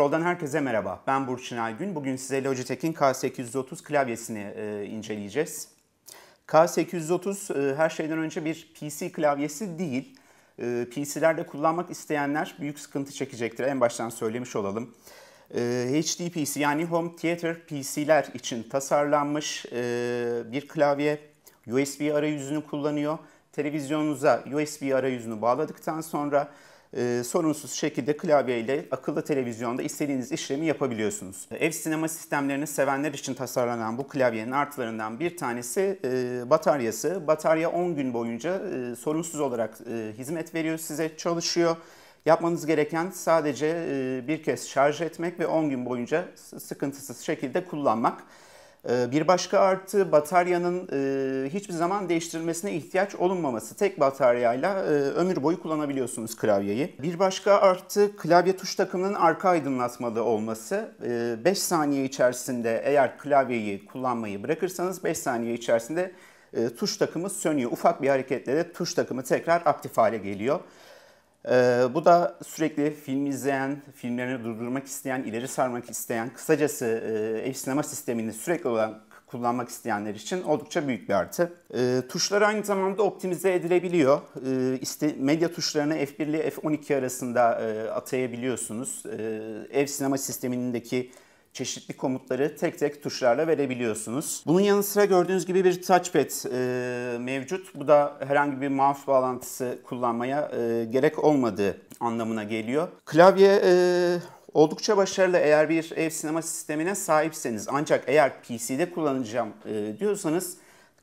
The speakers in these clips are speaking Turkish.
Scroll'dan herkese merhaba. Ben Burçin Aygün. Bugün size Logitech'in K830 klavyesini e, inceleyeceğiz. K830 e, her şeyden önce bir PC klavyesi değil. E, PC'lerde kullanmak isteyenler büyük sıkıntı çekecektir. En baştan söylemiş olalım. E, HDPC yani Home Theater PC'ler için tasarlanmış e, bir klavye. USB arayüzünü kullanıyor. Televizyonunuza USB arayüzünü bağladıktan sonra e, sorunsuz şekilde klavyeyle akıllı televizyonda istediğiniz işlemi yapabiliyorsunuz. Ev sinema sistemlerini sevenler için tasarlanan bu klavyenin artılarından bir tanesi e, bataryası. Batarya 10 gün boyunca e, sorunsuz olarak e, hizmet veriyor size, çalışıyor. Yapmanız gereken sadece e, bir kez şarj etmek ve 10 gün boyunca sıkıntısız şekilde kullanmak. Ee, bir başka artı bataryanın e, hiçbir zaman değiştirilmesine ihtiyaç olunmaması. Tek bataryayla e, ömür boyu kullanabiliyorsunuz klavyeyi. Bir başka artı klavye tuş takımının arka aydınlatmalı olması. 5 ee, saniye içerisinde eğer klavyeyi kullanmayı bırakırsanız 5 saniye içerisinde e, tuş takımı sönüyor. Ufak bir hareketle de tuş takımı tekrar aktif hale geliyor. Ee, bu da sürekli film izleyen, filmlerini durdurmak isteyen, ileri sarmak isteyen, kısacası e, ev sinema sistemini sürekli olarak kullanmak isteyenler için oldukça büyük bir artı. E, tuşlar aynı zamanda optimize edilebiliyor. E, işte medya tuşlarını F1 ile F12 arasında e, atayabiliyorsunuz. E, ev sinema sistemindeki çeşitli komutları tek tek tuşlarla verebiliyorsunuz. Bunun yanı sıra gördüğünüz gibi bir touchpad e, mevcut. Bu da herhangi bir mouse bağlantısı kullanmaya e, gerek olmadığı anlamına geliyor. Klavye e, oldukça başarılı eğer bir ev sinema sistemine sahipseniz ancak eğer PC'de kullanacağım e, diyorsanız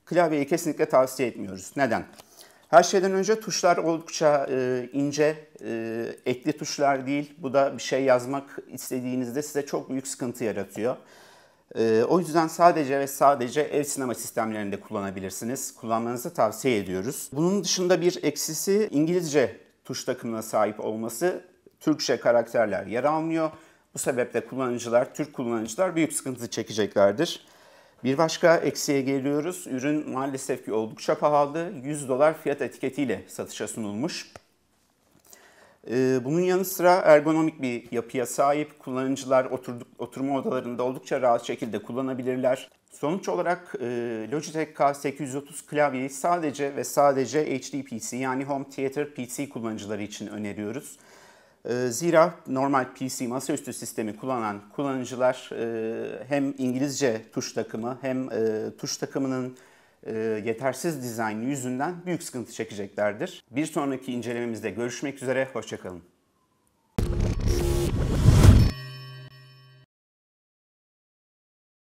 klavyeyi kesinlikle tavsiye etmiyoruz. Neden? Her şeyden önce tuşlar oldukça e, ince, e, etli tuşlar değil. Bu da bir şey yazmak istediğinizde size çok büyük sıkıntı yaratıyor. E, o yüzden sadece ve sadece ev sinema sistemlerinde kullanabilirsiniz. Kullanmanızı tavsiye ediyoruz. Bunun dışında bir eksisi İngilizce tuş takımına sahip olması. Türkçe karakterler yer almıyor. Bu sebeple kullanıcılar, Türk kullanıcılar büyük sıkıntı çekeceklerdir. Bir başka eksiğe geliyoruz. Ürün maalesef ki oldukça pahalı. 100 dolar fiyat etiketiyle satışa sunulmuş. Ee, bunun yanı sıra ergonomik bir yapıya sahip. Kullanıcılar oturduk, oturma odalarında oldukça rahat şekilde kullanabilirler. Sonuç olarak e, Logitech K830 klavyeyi sadece ve sadece HD PC yani Home Theater PC kullanıcıları için öneriyoruz. Ee, zira normal PC masaüstü sistemi kullanan kullanıcılar e, hem İngilizce tuş takımı hem e, tuş takımının e, yetersiz dizaynı yüzünden büyük sıkıntı çekeceklerdir. Bir sonraki incelememizde görüşmek üzere, hoşçakalın.